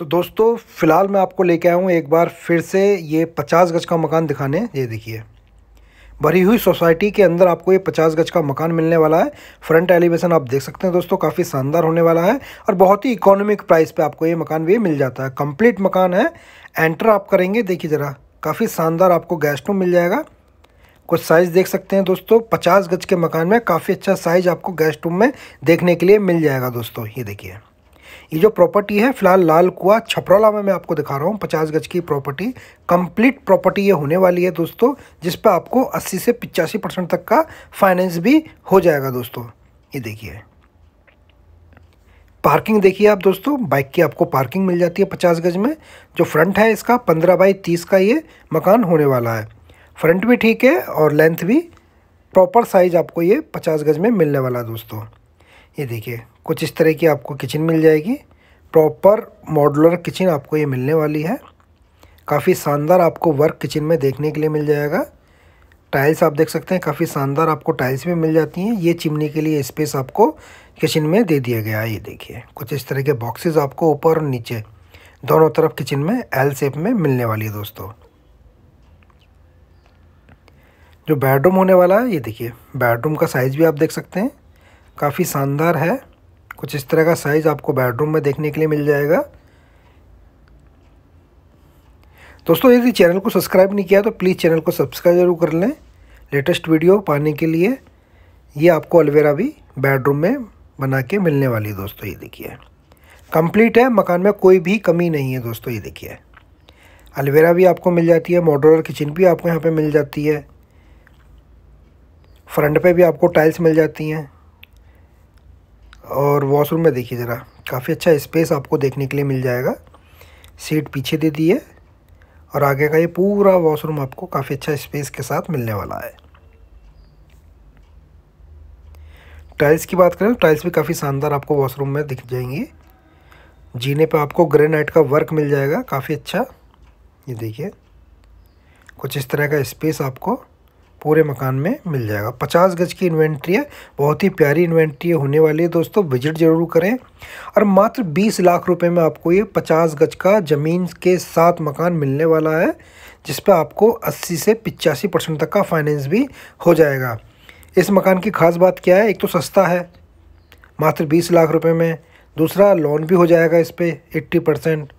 तो दोस्तों फ़िलहाल मैं आपको लेके आया हूँ एक बार फिर से ये पचास गज का मकान दिखाने ये देखिए भरी हुई सोसाइटी के अंदर आपको ये पचास गज का मकान मिलने वाला है फ्रंट एलिवेशन आप देख सकते हैं दोस्तों काफ़ी शानदार होने वाला है और बहुत ही इकोनॉमिक प्राइस पे आपको ये मकान भी मिल जाता है कंप्लीट मकान है एंटर आप करेंगे देखिए ज़रा काफ़ी शानदार आपको गेस्ट रूम मिल जाएगा कुछ साइज़ देख सकते हैं दोस्तों पचास गज के मकान में काफ़ी अच्छा साइज़ आपको गेस्ट रूम में देखने के लिए मिल जाएगा दोस्तों ये देखिए ये जो प्रॉपर्टी है फिलहाल लाल कुआ छपरौला में मैं आपको दिखा रहा हूँ पचास गज की प्रॉपर्टी कंप्लीट प्रॉपर्टी ये होने वाली है दोस्तों जिस पर आपको अस्सी से पिचासी परसेंट तक का फाइनेंस भी हो जाएगा दोस्तों ये देखिए पार्किंग देखिए आप दोस्तों बाइक की आपको पार्किंग मिल जाती है पचास गज में जो फ्रंट है इसका पंद्रह बाई तीस का ये मकान होने वाला है फ्रंट भी ठीक है और लेंथ भी प्रॉपर साइज आपको ये पचास गज में मिलने वाला है दोस्तों ये देखिए कुछ इस तरह की आपको किचन मिल जाएगी प्रॉपर मॉडुलर किचन आपको ये मिलने वाली है काफ़ी शानदार आपको वर्क किचन में देखने के लिए मिल जाएगा टाइल्स आप देख सकते हैं काफ़ी शानदार आपको टाइल्स भी मिल जाती हैं ये चिमनी के लिए स्पेस आपको किचन में दे दिया गया है ये देखिए कुछ इस तरह के बॉक्सेस आपको ऊपर और नीचे दोनों तरफ किचन में एल शेप में मिलने वाली है दोस्तों जो बेडरूम होने वाला है ये देखिए बेडरूम का साइज़ भी आप देख सकते हैं काफ़ी शानदार है कुछ इस तरह का साइज़ आपको बेडरूम में देखने के लिए मिल जाएगा दोस्तों यदि चैनल को सब्सक्राइब नहीं किया तो प्लीज़ चैनल को सब्सक्राइब जरूर कर लें लेटेस्ट वीडियो पाने के लिए ये आपको अलवेरा भी बेडरूम में बना के मिलने वाली दोस्तों ये देखिए कंप्लीट है मकान में कोई भी कमी नहीं है दोस्तों ये देखिए अलवेरा भी आपको मिल जाती है मॉडुलर किचन भी आपको यहाँ पे मिल जाती है फ्रंट पे भी आपको टाइल्स मिल जाती हैं और वॉशरूम में देखिए ज़रा काफ़ी अच्छा स्पेस आपको देखने के लिए मिल जाएगा सीट पीछे दे दी है और आगे का ये पूरा वॉशरूम आपको काफ़ी अच्छा स्पेस के साथ मिलने वाला है टाइल्स की बात करें तो टाइल्स भी काफ़ी शानदार आपको वॉशरूम में दिख जाएंगी जीने पे आपको ग्रेनाइट का वर्क मिल जाएगा काफ़ी अच्छा ये देखिए कुछ इस तरह का स्पेस आपको पूरे मकान में मिल जाएगा पचास गज की इन्वेंट्री है बहुत ही प्यारी इन्वेंट्री होने वाली है दोस्तों विजिट ज़रूर करें और मात्र बीस लाख रुपए में आपको ये पचास गज का ज़मीन के साथ मकान मिलने वाला है जिस पर आपको अस्सी से पिचासी परसेंट तक का फाइनेंस भी हो जाएगा इस मकान की खास बात क्या है एक तो सस्ता है मात्र बीस लाख रुपये में दूसरा लोन भी हो जाएगा इस पर एट्टी परसेंट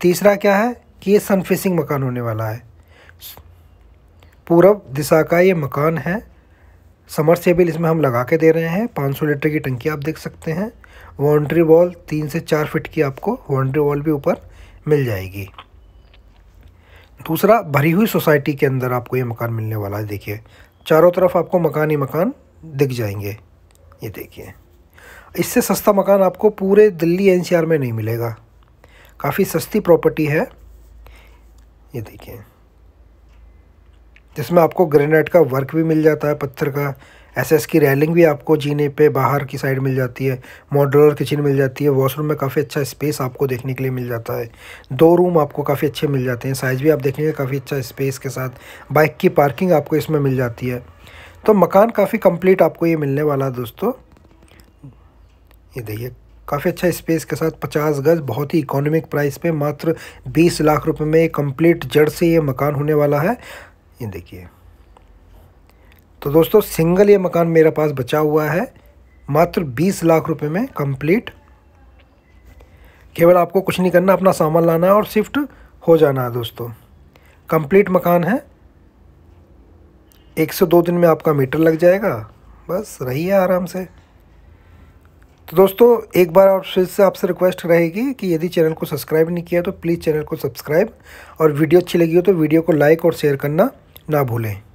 तीसरा क्या है कि ये सनफेसिंग मकान होने वाला है पूर्व दिशा का ये मकान है समरसेबल इसमें हम लगा के दे रहे हैं 500 लीटर की टंकी आप देख सकते हैं बाउंड्री वॉल तीन से चार फिट की आपको बाउंड्री वॉल भी ऊपर मिल जाएगी दूसरा भरी हुई सोसाइटी के अंदर आपको ये मकान मिलने वाला है देखिए चारों तरफ आपको मकान ही मकान दिख जाएंगे ये देखिए इससे सस्ता मकान आपको पूरे दिल्ली एनसीआर में नहीं मिलेगा काफ़ी सस्ती प्रॉपर्टी है ये देखिए जिसमें आपको ग्रेनाइट का वर्क भी मिल जाता है पत्थर का एसएस की रेलिंग भी आपको जीने पे बाहर की साइड मिल जाती है मॉडुलर किचन मिल जाती है वॉशरूम में काफ़ी अच्छा स्पेस आपको देखने के लिए मिल जाता है दो रूम आपको काफ़ी अच्छे मिल जाते हैं साइज़ भी आप देखेंगे काफ़ी अच्छा स्पेस के साथ बाइक की पार्किंग आपको इसमें मिल जाती है तो मकान काफ़ी कम्प्लीट आपको ये मिलने वाला है दोस्तों ये देखिए काफ़ी अच्छा स्पेस के साथ पचास गज बहुत ही इकोनॉमिक प्राइस पे मात्र बीस लाख रुपए में कंप्लीट जड़ से ये मकान होने वाला है ये देखिए तो दोस्तों सिंगल ये मकान मेरा पास बचा हुआ है मात्र बीस लाख रुपए में कंप्लीट केवल आपको कुछ नहीं करना अपना सामान लाना है और शिफ्ट हो जाना है दोस्तों कंप्लीट मकान है एक से दो दिन में आपका मीटर लग जाएगा बस रहिए आराम से तो दोस्तों एक बार और फिर से आपसे रिक्वेस्ट रहेगी कि यदि चैनल को सब्सक्राइब नहीं किया तो प्लीज़ चैनल को सब्सक्राइब और वीडियो अच्छी लगी हो तो वीडियो को लाइक और शेयर करना ना भूलें